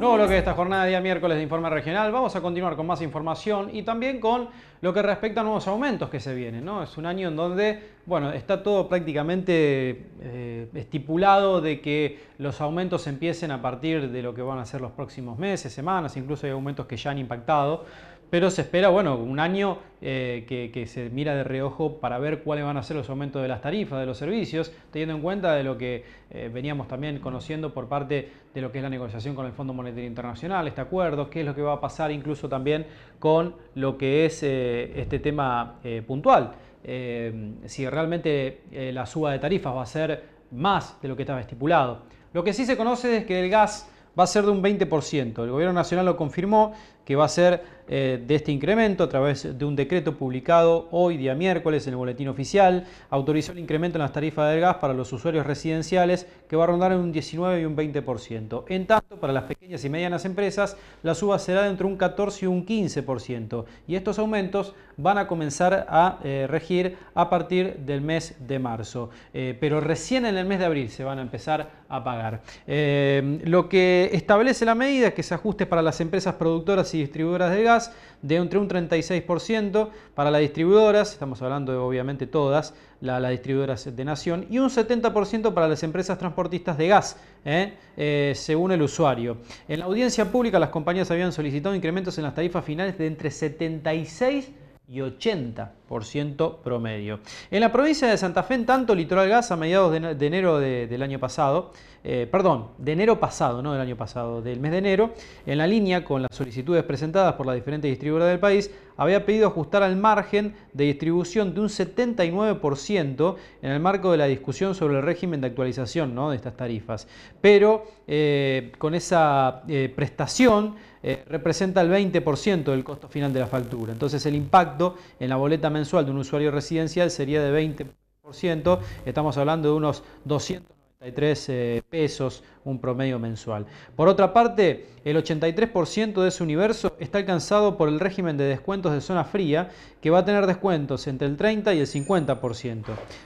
Luego lo que esta jornada de día miércoles de informe regional, vamos a continuar con más información y también con lo que respecta a nuevos aumentos que se vienen. ¿no? Es un año en donde bueno, está todo prácticamente eh, estipulado de que los aumentos empiecen a partir de lo que van a ser los próximos meses, semanas, incluso hay aumentos que ya han impactado pero se espera, bueno, un año eh, que, se mira de reojo para ver cuáles van a ser los aumentos de las tarifas, de los servicios, teniendo en cuenta de lo que eh, veníamos también conociendo por parte de lo que es la negociación con el Fondo Monetario Internacional, este acuerdo, qué es lo que va a pasar incluso también con lo que es eh, este tema puntual. si realmente la suba de tarifas va a ser más de lo que estaba estipulado. Lo que sí se conoce es que el gas va a ser de un 20%. El gobierno nacional lo confirmó que va a ser eh, de este incremento a través de un decreto publicado hoy, día miércoles, en el Boletín Oficial. Autorizó el incremento en las tarifas del gas para los usuarios residenciales que va a rondar en un 19 y un 20%. En tanto, para las pequeñas y medianas empresas, la suba será de entre un 14 y un 15%. Y estos aumentos van a comenzar a eh, regir a partir del mes de marzo. Eh, pero recién en el mes de abril se van a empezar a pagar. lo que establece la medida es que se ajuste para las empresas productoras y distribuidoras de gas de entre un 36% para las distribuidoras, estamos hablando de obviamente todas las distribuidoras de Nación, y un 70% para las empresas transportistas de gas, ¿eh? Eh, según el usuario. En la audiencia pública las compañías habían solicitado incrementos en las tarifas finales de entre 76 y 80% promedio. En la provincia de Santa Fe, en tanto, Litoral Gas a mediados de, enero del año pasado, eh, perdón, de enero pasado, no del año pasado, del mes de enero, en la línea con las solicitudes presentadas por las diferentes distribuidoras del país, había pedido ajustar al margen de distribución de un 79% en el marco de la discusión sobre el régimen de actualización ¿no? de estas tarifas. Pero eh, con esa eh, prestación eh, representa el 20% del costo final de la factura. Entonces el impacto en la boleta mensual de un usuario residencial sería de 20%. Estamos hablando de unos 293 pesos un promedio mensual. Por otra parte, el 83% de ese universo está alcanzado por el régimen de descuentos de zona fría, que va a tener descuentos entre el 30 y el 50%.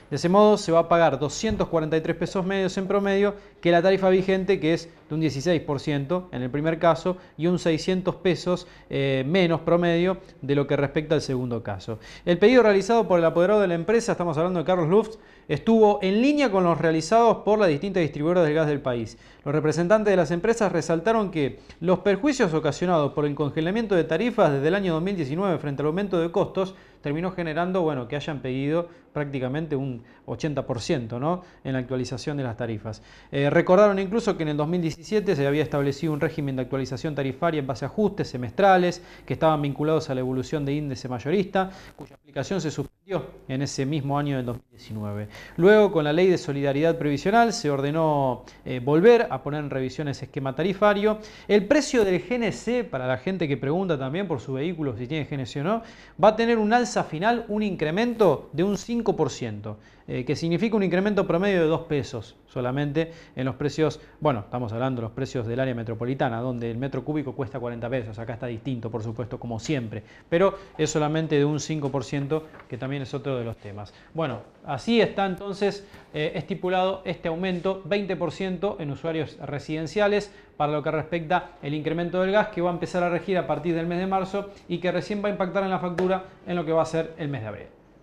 De ese modo, se va a pagar 243 pesos medios en promedio, que la tarifa vigente, que es de un 16% en el primer caso, y un 600 pesos eh, menos promedio de lo que respecta al segundo caso. El pedido realizado por el apoderado de la empresa, estamos hablando de Carlos Luft, estuvo en línea con los realizados por las distintas distribuidoras del gas del país. Los representantes de las empresas resaltaron que los perjuicios ocasionados por el congelamiento de tarifas desde el año 2019 frente al aumento de costos terminó generando bueno, que hayan pedido prácticamente un 80% ¿no? en la actualización de las tarifas. Eh, recordaron incluso que en el 2017 se había establecido un régimen de actualización tarifaria en base a ajustes semestrales que estaban vinculados a la evolución de índice mayorista, cuya aplicación se suspendió en ese mismo año del 2019. Luego, con la ley de solidaridad previsional, se ordenó eh, volver a poner en revisión ese esquema tarifario. El precio del GNC, para la gente que pregunta también por su vehículo si tiene GNC o no, va a tener un alza a final un incremento de un 5%, eh, que significa un incremento promedio de 2 pesos solamente en los precios, bueno, estamos hablando de los precios del área metropolitana, donde el metro cúbico cuesta 40 pesos, acá está distinto, por supuesto, como siempre, pero es solamente de un 5%, que también es otro de los temas. Bueno, así está entonces eh, estipulado este aumento, 20% en usuarios residenciales, para lo que respecta el incremento del gas que va a empezar a regir a partir del mes de marzo y que recién va a impactar en la factura en lo que va a ser el mes de abril.